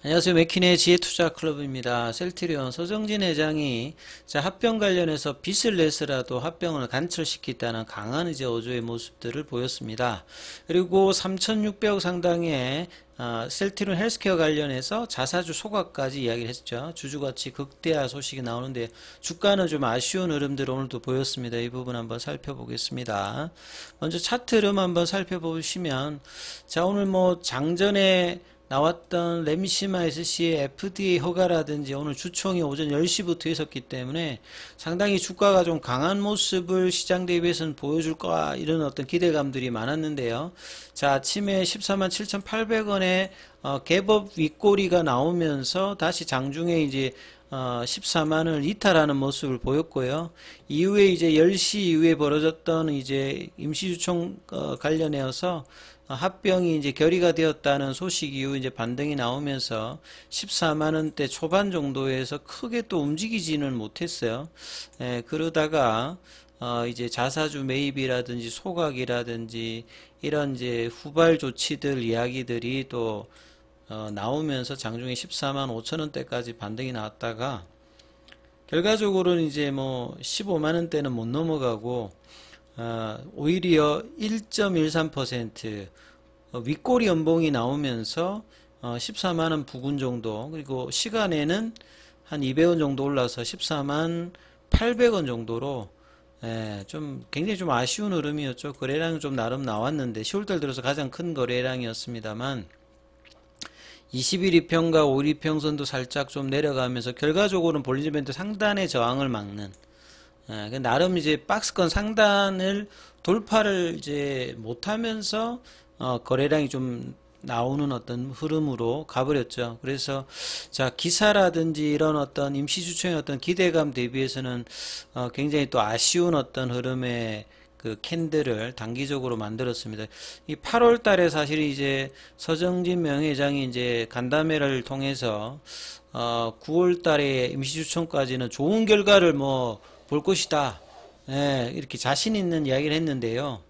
안녕하세요. 맥킨의 지혜투자클럽입니다. 셀트리온 서정진 회장이 합병 관련해서 빚을 내서라도 합병을 간철시키겠다는 강한 이제 어조의 모습들을 보였습니다. 그리고 3,600억 상당의 아, 셀트리온 헬스케어 관련해서 자사주 소각까지 이야기를 했죠. 주주가치 극대화 소식이 나오는데 주가는 좀 아쉬운 흐름들 오늘도 보였습니다. 이 부분 한번 살펴보겠습니다. 먼저 차트 흐름 한번 살펴보시면 자 오늘 뭐 장전에 나왔던 렘시마에스 씨의 FDA 허가라든지 오늘 주총이 오전 10시부터 있었기 때문에 상당히 주가가 좀 강한 모습을 시장 대비해서는 보여줄까 이런 어떤 기대감들이 많았는데요. 자 아침에 1 4 7,800원에 어, 개법 윗꼬리가 나오면서 다시 장중에 이제 14만을 어, 이탈하는 모습을 보였고요. 이후에 이제 10시 이후에 벌어졌던 이제 임시주총 어, 관련해서 합병이 이제 결의가 되었다는 소식 이후 이제 반등이 나오면서 14만 원대 초반 정도에서 크게 또 움직이지는 못했어요. 예, 그러다가 어, 이제 자사주 매입이라든지 소각이라든지 이런 이제 후발 조치들 이야기들이 또 어, 나오면서 장중에 14만 5천 원대까지 반등이 나왔다가 결과적으로는 이제 뭐 15만 원대는 못 넘어가고 어, 오히려 1.13% 어, 윗꼬리 연봉이 나오면서 어, 14만 원 부근 정도 그리고 시간에는 한 200원 정도 올라서 14만 800원 정도로 예, 좀 굉장히 좀 아쉬운 흐름이었죠. 거래량이 좀 나름 나왔는데 10월달 들어서 가장 큰 거래량이었습니다만 21일 이평과 5일 평선도 살짝 좀 내려가면서 결과적으로는 볼리저밴드 상단의 저항을 막는 예, 그 나름 이제 박스권 상단을 돌파를 이제 못하면서 어, 거래량이 좀 나오는 어떤 흐름으로 가버렸죠. 그래서 자 기사라든지 이런 어떤 임시 추천의 어떤 기대감 대비해서는 어, 굉장히 또 아쉬운 어떤 흐름의 그 캔들을 단기적으로 만들었습니다. 이 8월 달에 사실 이제 서정진 명예장이 이제 간담회를 통해서 어 9월 달에 임시추천까지는 좋은 결과를 뭐 볼 것이다. 예, 이렇게 자신 있는 이야기를 했는데요.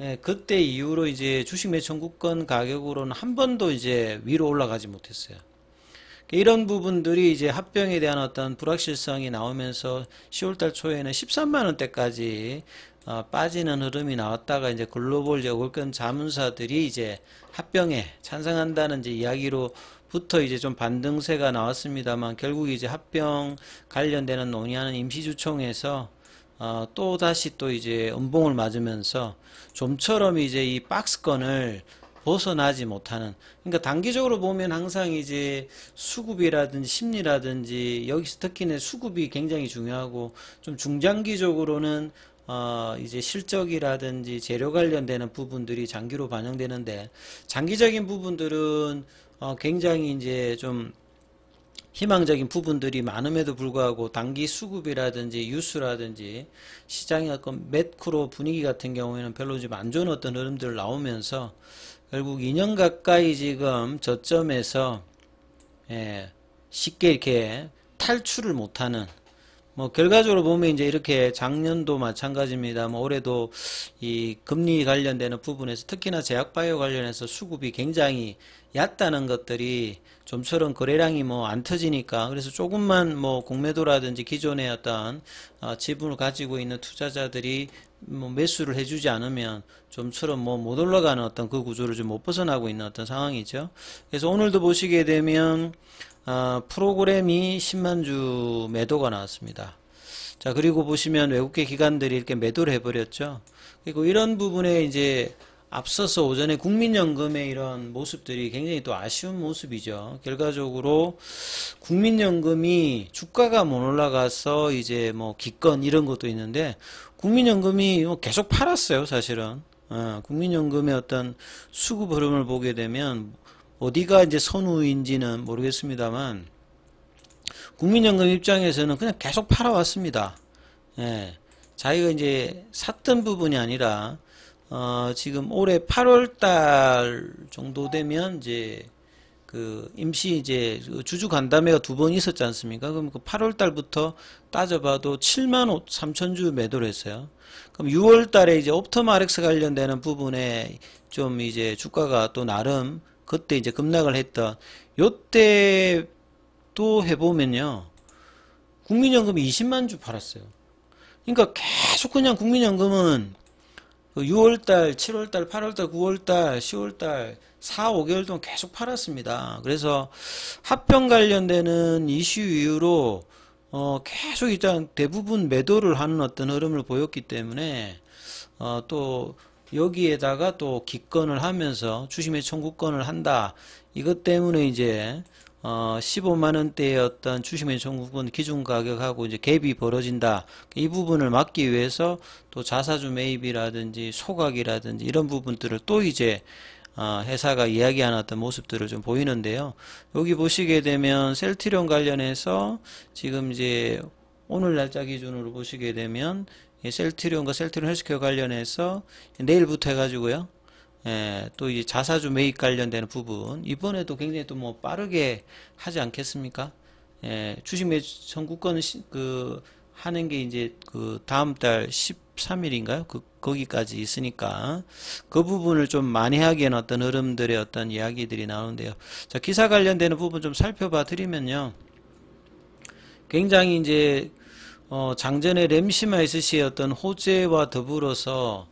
예, 그때 이후로 이제 주식 매청구권 가격으로는 한 번도 이제 위로 올라가지 못했어요. 그러니까 이런 부분들이 이제 합병에 대한 어떤 불확실성이 나오면서 10월달 초에는 13만 원대까지 어, 빠지는 흐름이 나왔다가 이제 글로벌 여골권 자문사들이 이제 합병에 찬성한다는 이제 이야기로 부터 이제 좀 반등세가 나왔습니다만 결국 이제 합병 관련되는 논의하는 임시주총에서 어, 또 다시 또 이제 음봉을 맞으면서 좀처럼 이제 이 박스권을 벗어나지 못하는 그러니까 단기적으로 보면 항상 이제 수급이라든지 심리라든지 여기서 특히나 수급이 굉장히 중요하고 좀 중장기적으로는 어, 이제 실적이라든지 재료 관련되는 부분들이 장기로 반영되는데 장기적인 부분들은 어, 굉장히 이제 좀 희망적인 부분들이 많음에도 불구하고 단기 수급이라든지 유수라든지 시장의 어떤 매크로 분위기 같은 경우에는 별로 좀 안 좋은 어떤 흐름들 나오면서 결국 2년 가까이 지금 저점에서 예, 쉽게 이렇게 탈출을 못하는 뭐 결과적으로 보면 이제 이렇게 작년도 마찬가지입니다. 뭐 올해도 이 금리 관련되는 부분에서 특히나 제약바이오 관련해서 수급이 굉장히 얕다는 것들이 좀처럼 거래량이 뭐 안 터지니까 그래서 조금만 뭐 공매도라든지 기존의 어떤 어 지분을 가지고 있는 투자자들이 뭐 매수를 해주지 않으면 좀처럼 뭐 못 올라가는 어떤 그 구조를 좀 못 벗어나고 있는 어떤 상황이죠. 그래서 오늘도 보시게 되면 아, 프로그램이 10만 주 매도가 나왔습니다. 자, 그리고 보시면 외국계 기관들이 이렇게 매도를 해버렸죠. 그리고 이런 부분에 이제 앞서서 오전에 국민연금의 이런 모습들이 굉장히 또 아쉬운 모습이죠. 결과적으로 국민연금이 주가가 못 올라가서 이제 뭐 기권 이런 것도 있는데 국민연금이 뭐 계속 팔았어요, 사실은. 어, 국민연금의 어떤 수급 흐름을 보게 되면 어디가 이제 선우인지는 모르겠습니다만 국민연금 입장에서는 그냥 계속 팔아왔습니다. 예. 자기가 이제 샀던 부분이 아니라 어, 지금 올해 8월 달 정도 되면 이제 그 임시 이제 그 주주 간담회가 두 번 있었지 않습니까? 그럼 그 8월 달부터 따져봐도 7만 3천 주 매도를 했어요. 그럼 6월 달에 이제 옵터마렉스 관련되는 부분에 좀 이제 주가가 또 나름 그때 이제 급락을 했던 요때 또 해보면요 국민연금이 20만 주 팔았어요 그러니까 계속 그냥 국민연금은 6월달, 그 7월달, 8월달, 9월달, 10월달 4, 5개월 동안 계속 팔았습니다. 그래서 합병 관련되는 이슈 이후로 어, 계속 일단 대부분 매도를 하는 어떤 흐름을 보였기 때문에 어, 또 여기에다가 또 기권을 하면서 추심의 청구권을 한다. 이것 때문에 이제 어 15만 원대의 어떤 추심의 청구권 기준 가격하고 이제 갭이 벌어진다. 이 부분을 막기 위해서 또 자사주 매입이라든지 소각이라든지 이런 부분들을 또 이제 어, 회사가 이야기 안 했던 모습들을 좀 보이는데요. 여기 보시게 되면 셀트리온 관련해서 지금 이제 오늘 날짜 기준으로 보시게 되면 셀트리온과 셀트리온 헬스케어 관련해서 내일부터 해가지고요. 예, 또 이제 자사주 매입 관련되는 부분 이번에도 굉장히 또 뭐 빠르게 하지 않겠습니까? 예, 주식 매 전국권 그 하는 게 이제 그 다음 달 13일인가요? 그 거기까지 있으니까 그 부분을 좀 많이 하기에 어떤 흐름들의 어떤 이야기들이 나오는데요. 자 기사 관련되는 부분 좀 살펴봐 드리면요. 굉장히 이제 어, 장전에 램시마에서 시의 어떤 호재와 더불어서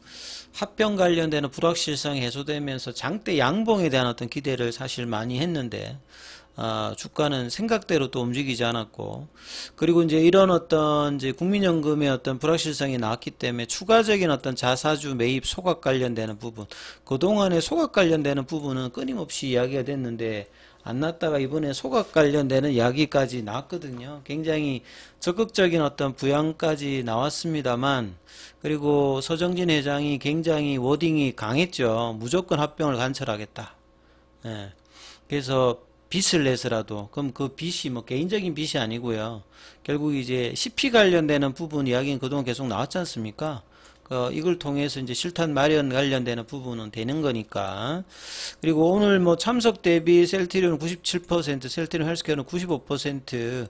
합병 관련되는 불확실성이 해소되면서 장대 양봉에 대한 어떤 기대를 사실 많이 했는데 아, 주가는 생각대로 또 움직이지 않았고 그리고 이제 이런 어떤 이제 국민연금의 어떤 불확실성이 나왔기 때문에 추가적인 어떤 자사주 매입 소각 관련되는 부분 그동안에 소각 관련되는 부분은 끊임없이 이야기가 됐는데 안 났다가 이번에 소각 관련되는 이야기까지 나왔거든요. 굉장히 적극적인 어떤 부양까지 나왔습니다만 그리고 서정진 회장이 굉장히 워딩이 강했죠. 무조건 합병을 간철하겠다 예. 그래서 빚을 내서라도 그럼 그 빚이 뭐 개인적인 빚이 아니고요. 결국 이제 CP 관련되는 부분 이야기는 그동안 계속 나왔지 않습니까? 어, 이걸 통해서 이제 실탄 마련 관련되는 부분은 되는 거니까. 그리고 오늘 뭐 참석 대비 셀트리온 97%, 셀트리온 헬스케어는 95%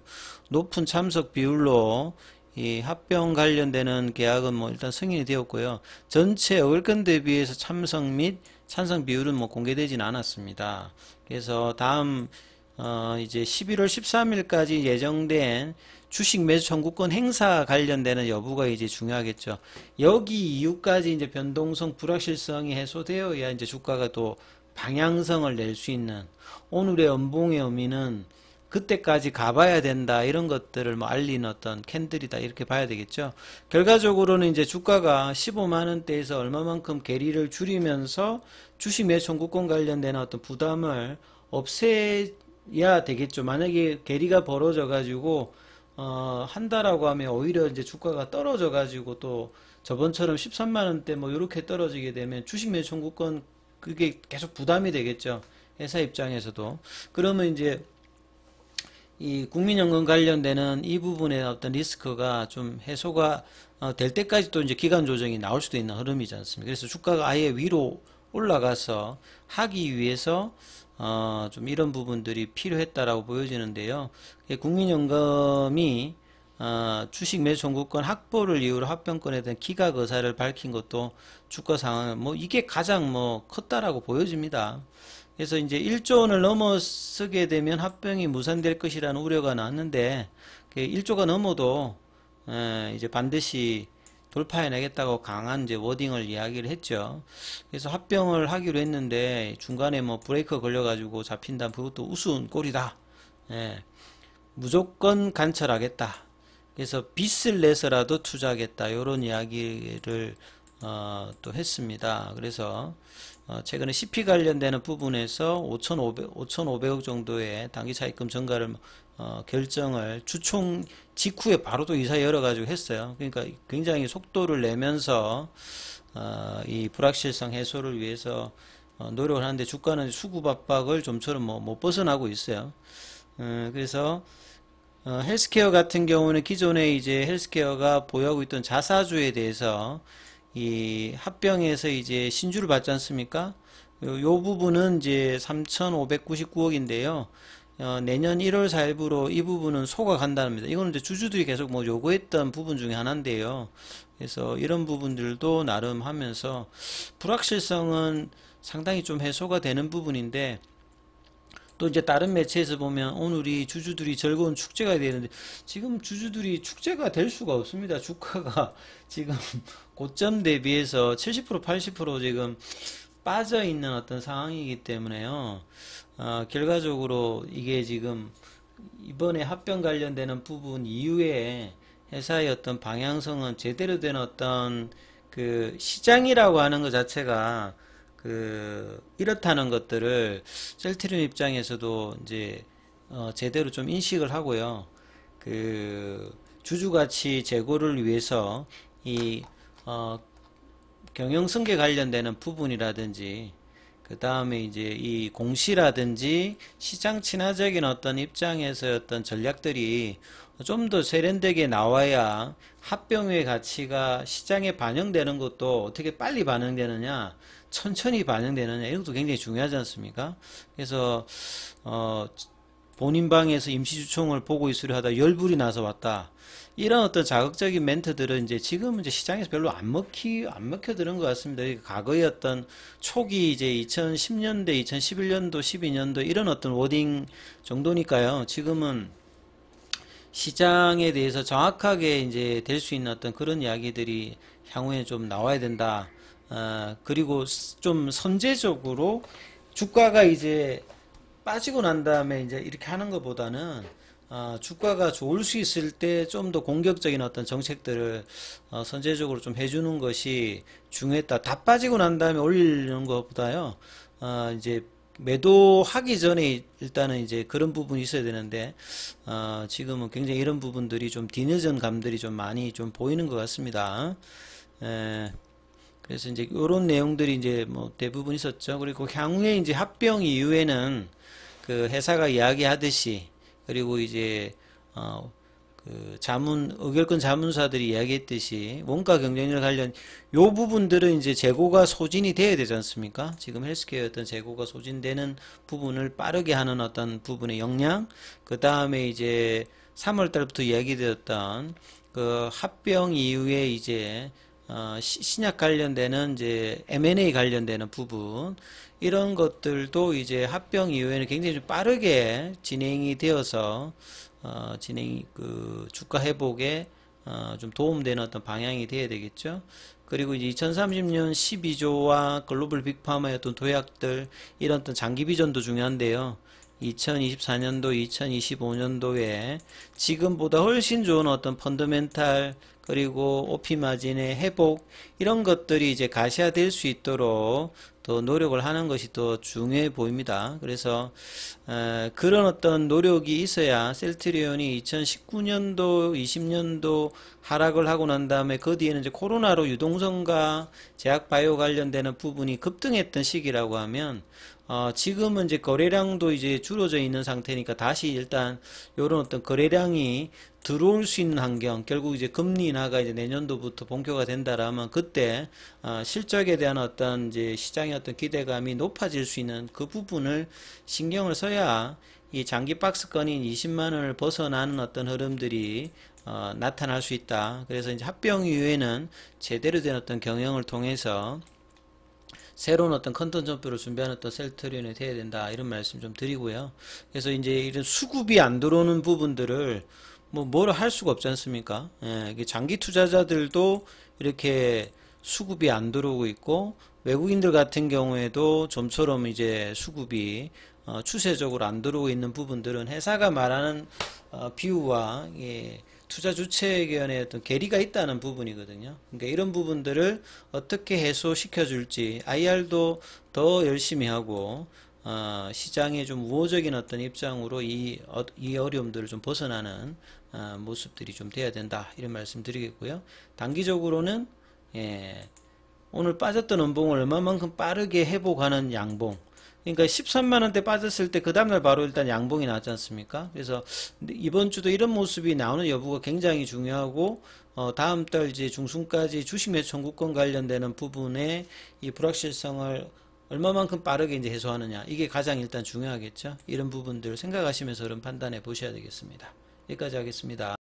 높은 참석 비율로 이 합병 관련되는 계약은 뭐 일단 승인이 되었고요. 전체 월권 대비해서 참석 및 찬성 비율은 뭐 공개되진 않았습니다. 그래서 다음 어 이제 11월 13일까지 예정된 주식 매수 청구권 행사 관련되는 여부가 이제 중요하겠죠. 여기 이후까지 이제 변동성 불확실성이 해소되어야 이제 주가가 또 방향성을 낼 수 있는 오늘의 연봉의 의미는 그때까지 가봐야 된다 이런 것들을 뭐 알리는 어떤 캔들이다 이렇게 봐야 되겠죠 결과적으로는 이제 주가가 15만원대에서 얼마만큼 괴리를 줄이면서 주식 매청구권 수 관련된 어떤 부담을 없애야 되겠죠 만약에 괴리가 벌어져 가지고 어, 한다라고 하면 오히려 이제 주가가 떨어져 가지고 또 저번처럼 13만 원대 뭐 이렇게 떨어지게 되면 주식 매청구권 그게 계속 부담이 되겠죠. 회사 입장에서도. 그러면 이제 이 국민연금 관련되는 이 부분의 어떤 리스크가 좀 해소가 어, 될 때까지 또 이제 기간 조정이 나올 수도 있는 흐름이지 않습니까? 그래서 주가가 아예 위로 올라가서 하기 위해서 어, 좀 이런 부분들이 필요했다라고 보여지는데요. 국민연금이 어, 주식 매수 청구권 확보를 이유로 합병권에 대한 기각 의사를 밝힌 것도 주가 상황 뭐 이게 가장 뭐 컸다라고 보여집니다. 그래서 이제 1조 원을 넘어서게 되면 합병이 무산될 것이라는 우려가 나왔는데 1조가 그 넘어도 이제 반드시 돌파해내겠다고 강한 이제 워딩을 이야기를 했죠. 그래서 합병을 하기로 했는데 중간에 뭐 브레이크 걸려가지고 잡힌다. 그것도 우스운 꼴이다. 예. 무조건 간철하겠다. 그래서 빚을 내서라도 투자하겠다. 이런 이야기를 어, 또 했습니다. 그래서 어, 최근에 CP 관련되는 부분에서 5,500, 5 5억 정도의 단기 차입금 증가를 어, 결정을 주총 직후에 바로 도 이사 열어가지고 했어요. 그러니까 굉장히 속도를 내면서 어, 이 불확실성 해소를 위해서 노력을 하는데 주가는 수급압박을 좀처럼 뭐, 못 벗어나고 있어요. 그래서 어, 헬스케어 같은 경우는 기존에 이제 헬스케어가 보유하고 있던 자사주에 대해서 이 합병해서 이제 신주를 받지 않습니까? 요, 부분은 이제 3,599억인데요. 어, 내년 1월 4일부로 이 부분은 소가 간다합니다. 이거는 이제 주주들이 계속 뭐 요구했던 부분 중에 하나인데요. 그래서 이런 부분들도 나름 하면서 불확실성은 상당히 좀 해소가 되는 부분인데 또 이제 다른 매체에서 보면 오늘이 주주들이 즐거운 축제가 되는데 지금 주주들이 축제가 될 수가 없습니다. 주가가 지금 고점 대비해서 70% 80% 지금 빠져 있는 어떤 상황이기 때문에요. 어, 결과적으로 이게 지금 이번에 합병 관련되는 부분 이후에 회사의 어떤 방향성은 제대로 된 어떤 그 시장이라고 하는 것 자체가 그 이렇다는 것들을 셀트리온 입장에서도 이제 어 제대로 좀 인식을 하고요. 그 주주 가치 제고를 위해서 이 어, 경영 승계 관련되는 부분이라든지 그 다음에 이제 이 공시라든지 시장 친화적인 어떤 입장에서 의 어떤 전략들이 좀 더 세련되게 나와야 합병의 가치가 시장에 반영되는 것도 어떻게 빨리 반영되느냐 천천히 반영되느냐 이런 것도 굉장히 중요하지 않습니까 그래서 어 본인 방에서 임시주총을 보고 있으려 하다 열불이 나서 왔다 이런 어떤 자극적인 멘트들은 이제 지금은 이제 시장에서 별로 안 먹히 안 먹혀드는 것 같습니다. 과거의 어떤 초기 이제 2010년대, 2011년도, 12년도 이런 어떤 워딩 정도니까요. 지금은 시장에 대해서 정확하게 이제 될 수 있는 어떤 그런 이야기들이 향후에 좀 나와야 된다. 어, 그리고 좀 선제적으로 주가가 이제 빠지고 난 다음에 이제 이렇게 하는 것보다는 아, 주가가 좋을 수 있을 때 좀 더 공격적인 어떤 정책들을 어, 선제적으로 좀 해주는 것이 중요했다. 다 빠지고 난 다음에 올리는 것보다요. 아, 이제 매도하기 전에 일단은 이제 그런 부분이 있어야 되는데 어, 지금은 굉장히 이런 부분들이 좀 뒤늦은 감들이 좀 많이 좀 보이는 것 같습니다. 에, 예. 그래서 이제 이런 내용들이 이제 뭐 대부분 있었죠. 그리고 향후에 이제 합병 이후에는 그 회사가 이야기하듯이 그리고 이제 어, 그 자문 의결권 자문사들이 이야기했듯이 원가 경쟁률 관련 요 부분들은 이제 재고가 소진이 돼야 되지 않습니까? 지금 헬스케어 어떤 재고가 소진되는 부분을 빠르게 하는 어떤 부분의 역량 그 다음에 이제 3월 달부터 이야기되었던 그 합병 이후에 이제 어, 신약 관련되는 이제 M&A 관련되는 부분 이런 것들도 이제 합병 이후에는 굉장히 좀 빠르게 진행이 되어서 어, 진행이 그 주가 회복에 어, 좀 도움되는 어떤 방향이 돼야 되겠죠. 그리고 이제 2030년 12조와 글로벌 빅파마의 어떤 도약들 이런 어떤 장기 비전도 중요한데요. 2024년도, 2025년도에 지금보다 훨씬 좋은 어떤 펀더멘탈 그리고 오피 마진의 회복 이런 것들이 이제 가시화될 수 있도록 더 노력을 하는 것이 더 중요해 보입니다. 그래서 에, 어, 그런 어떤 노력이 있어야 셀트리온이 2019년도, 20년도 하락을 하고 난 다음에 그 뒤에는 이제 코로나로 유동성과 제약 바이오 관련되는 부분이 급등했던 시기라고 하면 어, 지금은 이제 거래량도 이제 줄어져 있는 상태니까 다시 일단 요런 어떤 거래량이 들어올 수 있는 환경, 결국 이제 금리 인하가 이제 내년도부터 본격화 된다라면 그때 어, 실적에 대한 어떤 이제 시장의 어떤 기대감이 높아질 수 있는 그 부분을 신경을 써야 이 장기 박스권인 20만 원을 벗어나는 어떤 흐름들이 어, 나타날 수 있다. 그래서 이제 합병 이후에는 제대로 된 어떤 경영을 통해서 새로운 어떤 컨텐츠 점표를 준비하는 어떤 셀트리온이 돼야 된다 이런 말씀 좀 드리고요. 그래서 이제 이런 수급이 안 들어오는 부분들을 뭐 뭐를 할 수가 없지 않습니까? 예, 장기 투자자들도 이렇게 수급이 안 들어오고 있고 외국인들 같은 경우에도 좀처럼 이제 수급이 어, 추세적으로 안 들어오고 있는 부분들은 회사가 말하는 어, 비유와 예, 투자 주체에 관해 어떤 괴리가 있다는 부분이거든요. 그러니까 이런 부분들을 어떻게 해소시켜 줄지 IR도 더 열심히 하고 어, 시장에좀 우호적인 어떤 입장으로 이, 어, 이 어려움들을 좀 벗어나는 어, 모습들이 좀 돼야 된다 이런 말씀 드리겠고요. 단기적으로는 예, 오늘 빠졌던 음봉을 얼마만큼 빠르게 회복하는 양봉 그러니까 13만 원대 빠졌을 때 그 다음날 바로 일단 양봉이 나왔지 않습니까? 그래서 이번 주도 이런 모습이 나오는 여부가 굉장히 중요하고 어, 다음 달 이제 중순까지 주식 매수 청구권 관련되는 부분에 이 불확실성을 얼마만큼 빠르게 이제 해소하느냐 이게 가장 일단 중요하겠죠. 이런 부분들 생각하시면서 그런 판단해 보셔야 되겠습니다. 여기까지 하겠습니다.